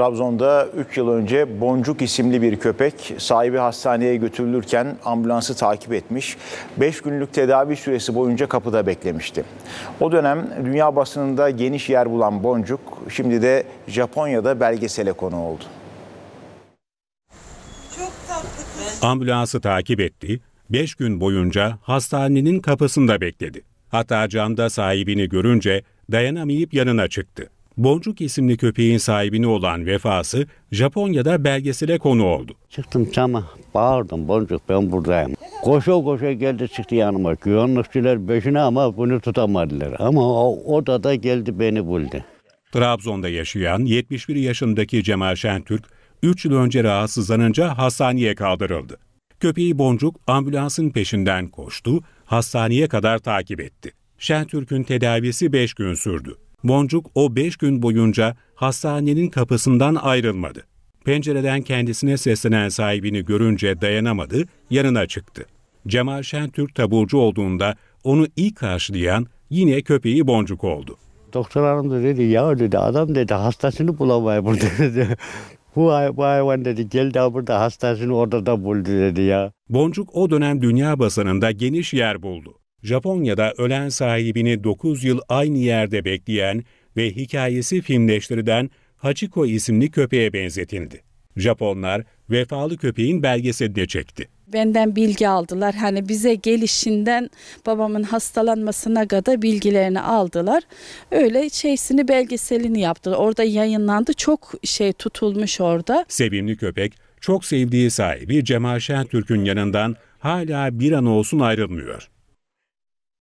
Trabzon'da 3 yıl önce Boncuk isimli bir köpek sahibi hastaneye götürülürken ambulansı takip etmiş. 5 günlük tedavi süresi boyunca kapıda beklemişti. O dönem dünya basınında geniş yer bulan Boncuk şimdi de Japonya'da belgesele konu oldu. Ambulansı takip etti, 5 gün boyunca hastanenin kapısında bekledi. Hatta camda sahibini görünce dayanamayıp yanına çıktı. Boncuk isimli köpeğin sahibini olan vefası Japonya'da belgesele konu oldu. Çıktım çama bağırdım boncuk ben buradayım. Koşa koşa geldi çıktı yanıma. Güvenlikçiler beşine ama bunu tutamadılar. Ama o, o geldi beni buldu. Trabzon'da yaşayan 71 yaşındaki Cemal Şentürk 3 yıl önce rahatsızlanınca hastaneye kaldırıldı. Köpeği Boncuk ambulansın peşinden koştu, hastaneye kadar takip etti. Şentürk'ün tedavisi 5 gün sürdü. Boncuk o beş gün boyunca hastanenin kapısından ayrılmadı. Pencereden kendisine seslenen sahibini görünce dayanamadı, yanına çıktı. Cemal Şentürk taburcu olduğunda onu ilk karşılayan yine köpeği Boncuk oldu. Doktor hanım da dedi ya dedi adam dedi hastasını bulamay burada dedi. Bu, hayvan dedi gel daha burada hastasını orada da buldu dedi ya. Boncuk o dönem dünya basınında geniş yer buldu. Japonya'da ölen sahibini 9 yıl aynı yerde bekleyen ve hikayesi filmleştirilen Hachiko isimli köpeğe benzetildi. Japonlar vefalı köpeğin belgeseli çekti. Benden bilgi aldılar. Hani bize gelişinden babamın hastalanmasına kadar bilgilerini aldılar. Öyle şeysini belgeselini yaptılar. Orada yayınlandı. Çok şey tutulmuş orada. Sevimli köpek çok sevdiği sahibi Cemal Şentürk'ün yanından hala bir an olsun ayrılmıyor.